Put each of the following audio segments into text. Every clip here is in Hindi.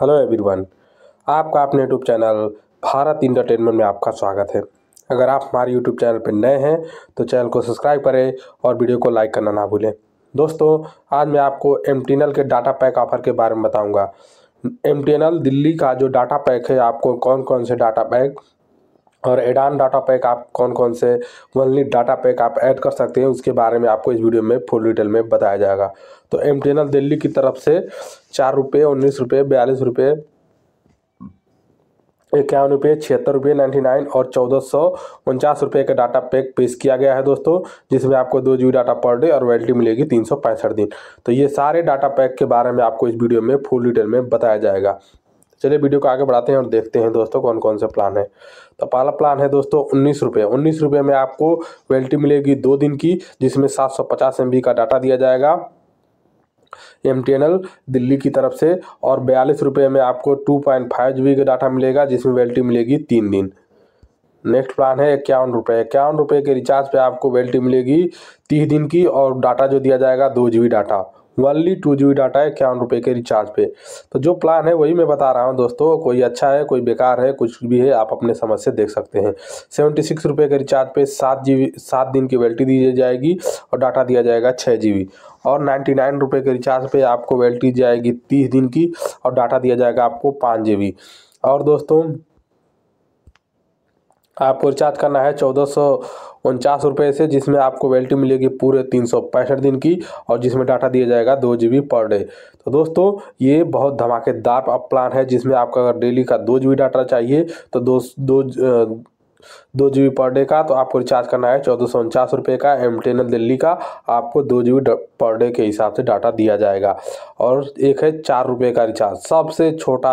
हेलो एवरीवन आपका अपने यूट्यूब चैनल भारत इंटरटेनमेंट में आपका स्वागत है अगर आप हमारे यूट्यूब चैनल पर नए हैं तो चैनल को सब्सक्राइब करें और वीडियो को लाइक करना ना भूलें दोस्तों आज मैं आपको एम के डाटा पैक ऑफर के बारे में बताऊँगा एम दिल्ली का जो डाटा पैक है आपको कौन कौन से डाटा पैक और एडान डाटा पैक आप कौन कौन से वनली डाटा पैक आप ऐड कर सकते हैं उसके बारे में आपको इस वीडियो में फुल डिटेल में बताया जाएगा तो एम दिल्ली की तरफ से चार रुपये उन्नीस रुपये बयालीस रुपये इक्यावन रुपये छिहत्तर रुपये नाइन्टी नाइन और चौदह सौ उनचास रुपये का डाटा पैक पेश किया गया है दोस्तों जिसमें आपको दो जी डाटा पर डे और वैलिटी मिलेगी तीन सौ पैंसठ दिन तो ये सारे डाटा पैक के बारे में आपको इस वीडियो में फुल डिटेल में बताया जाएगा चलिए वीडियो को आगे बढ़ाते हैं और देखते हैं दोस्तों कौन कौन से प्लान है तो पहला प्लान है दोस्तों उन्नीस रुपये उन्नीस रुपये में आपको वैलिटी मिलेगी दो दिन की जिसमें सात सौ पचास एम बी का डाटा दिया जाएगा M T N L Delhi की तरफ से और बयालीस रुपये में आपको two point five G B का डाटा मिलेगा जिसमें वैलिटी मिलेगी तीन दिन नेक्स्ट प्लान है इक्यावन रुपये इक्यावन रुपये के रिचार्ज पे आपको वैलिटी मिलेगी तीस दिन की और डाटा जो दिया जाएगा दो G B data only two G data है इक्यावन रुपये के रिचार्ज पे तो जो प्लान है वही मैं बता रहा हूँ दोस्तों कोई अच्छा है कोई बेकार है कुछ भी है आप अपने समझ से देख सकते हैं सेवेंटी सिक्स रुपये के रिचार्ज पे सात जी सात दिन की वैल्टी दी जाएगी और डाटा दिया जाएगा छः जी और नाइन्टी नाइन रुपये के रिचार्ज पे आपको वैल्टी जाएगी तीस दिन की और डाटा दिया जाएगा आपको पाँच जी और दोस्तों आपको रिचार्ज करना है चौदह सौ उनचास रुपये से जिसमें आपको वैल्टी मिलेगी पूरे तीन सौ पैंसठ दिन की और जिसमें डाटा दिया जाएगा दो जी बी पर डे तो दोस्तों ये बहुत धमाकेदार प्लान है जिसमें आपका अगर डेली का दो जी बी डाटा चाहिए तो दो दो दो जी पर डे का तो आपको रिचार्ज करना है चौदह सौ उनचास रुपये का एम दिल्ली का आपको दो जी पर डे के हिसाब से डाटा दिया जाएगा और एक है चार रुपये का रिचार्ज सबसे छोटा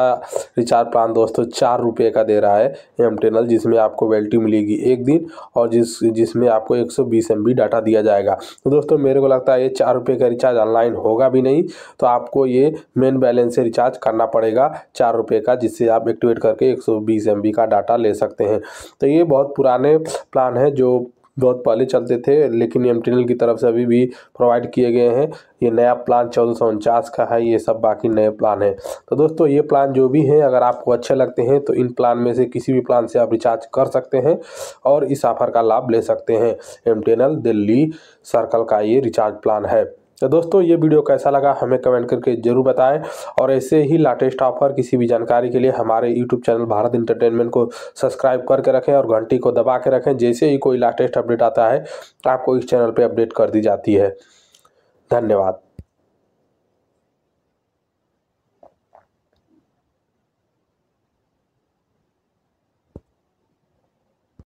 रिचार्ज प्लान दोस्तों चार रुपये का दे रहा है एम जिसमें आपको वैल्टी मिलेगी एक दिन और जिस जिसमें आपको एक सौ बीस एम बी डाटा दिया जाएगा तो दोस्तों मेरे को लगता है ये चार रुपये का रिचार्ज ऑनलाइन होगा भी नहीं तो आपको ये मेन बैलेंस से रिचार्ज करना पड़ेगा चार रुपये का जिससे आप एक्टिवेट करके एक सौ बीस एम बी का डाटा ले सकते हैं तो ये ये बहुत पुराने प्लान हैं जो बहुत पहले चलते थे लेकिन एम की तरफ से अभी भी प्रोवाइड किए गए हैं ये नया प्लान चौदह का है ये सब बाकी नए प्लान हैं तो दोस्तों ये प्लान जो भी हैं अगर आपको अच्छे लगते हैं तो इन प्लान में से किसी भी प्लान से आप रिचार्ज कर सकते हैं और इस ऑफर का लाभ ले सकते हैं एम दिल्ली सर्कल का ये रिचार्ज प्लान है तो दोस्तों ये वीडियो कैसा लगा हमें कमेंट करके ज़रूर बताएं और ऐसे ही लाटेस्ट ऑफर किसी भी जानकारी के लिए हमारे यूट्यूब चैनल भारत इंटरटेनमेंट को सब्सक्राइब करके रखें और घंटी को दबा के रखें जैसे ही कोई लाटेस्ट अपडेट आता है आपको इस चैनल पर अपडेट कर दी जाती है धन्यवाद